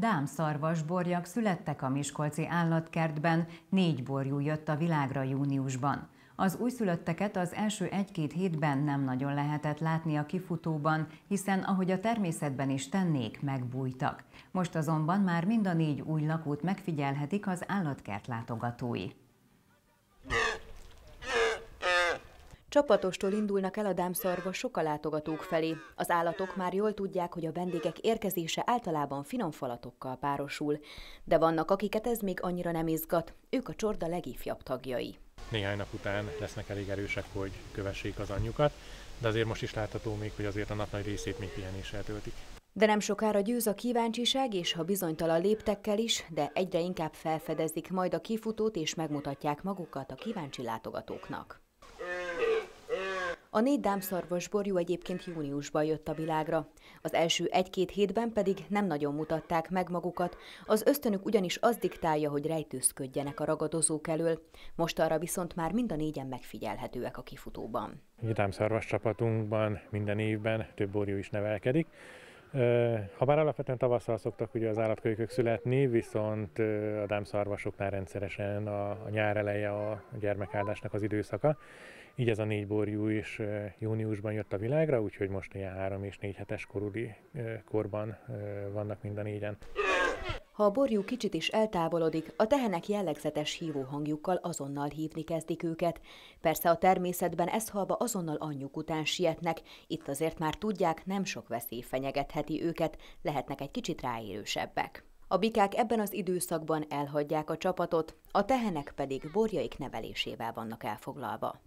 Dámszarvas borjak születtek a Miskolci állatkertben, négy borjú jött a világra júniusban. Az újszülötteket az első egy-két hétben nem nagyon lehetett látni a kifutóban, hiszen ahogy a természetben is tennék, megbújtak. Most azonban már mind a négy új lakót megfigyelhetik az állatkert látogatói. Csapatostól indulnak el a dámszarvasok a látogatók felé. Az állatok már jól tudják, hogy a vendégek érkezése általában finom falatokkal párosul. De vannak, akiket ez még annyira nem izgat, ők a csorda legifjabb tagjai. Néhány nap után lesznek elég erősek, hogy kövessék az anyjukat, de azért most is látható még, hogy azért a nap nagy részét még pihenéssel töltik. De nem sokára győz a kíváncsiság, és ha bizonytalan léptekkel is, de egyre inkább felfedezik majd a kifutót, és megmutatják magukat a kíváncsi látogatóknak. A négy dámszarvas borjú egyébként júniusban jött a világra. Az első egy-két hétben pedig nem nagyon mutatták meg magukat, az ösztönük ugyanis az diktálja, hogy rejtőzködjenek a ragadozók elől, most arra viszont már mind a négyen megfigyelhetőek a kifutóban. A dámszarvas csapatunkban minden évben több borjú is nevelkedik, ha már alapvetően tavasszal szoktak ugye az állatkölykök születni, viszont a dámszarvasoknál rendszeresen a, a nyár eleje a gyermekáldásnak az időszaka. Így ez a négy borjú is júniusban jött a világra, úgyhogy most ilyen három és négy hetes korúli korban vannak mind a négyen. Ha a borjú kicsit is eltávolodik, a tehenek jellegzetes hívó hangjukkal azonnal hívni kezdik őket. Persze a természetben ezt halva azonnal anyjuk után sietnek, itt azért már tudják, nem sok veszély fenyegetheti őket, lehetnek egy kicsit ráérősebbek. A bikák ebben az időszakban elhagyják a csapatot, a tehenek pedig borjaik nevelésével vannak elfoglalva.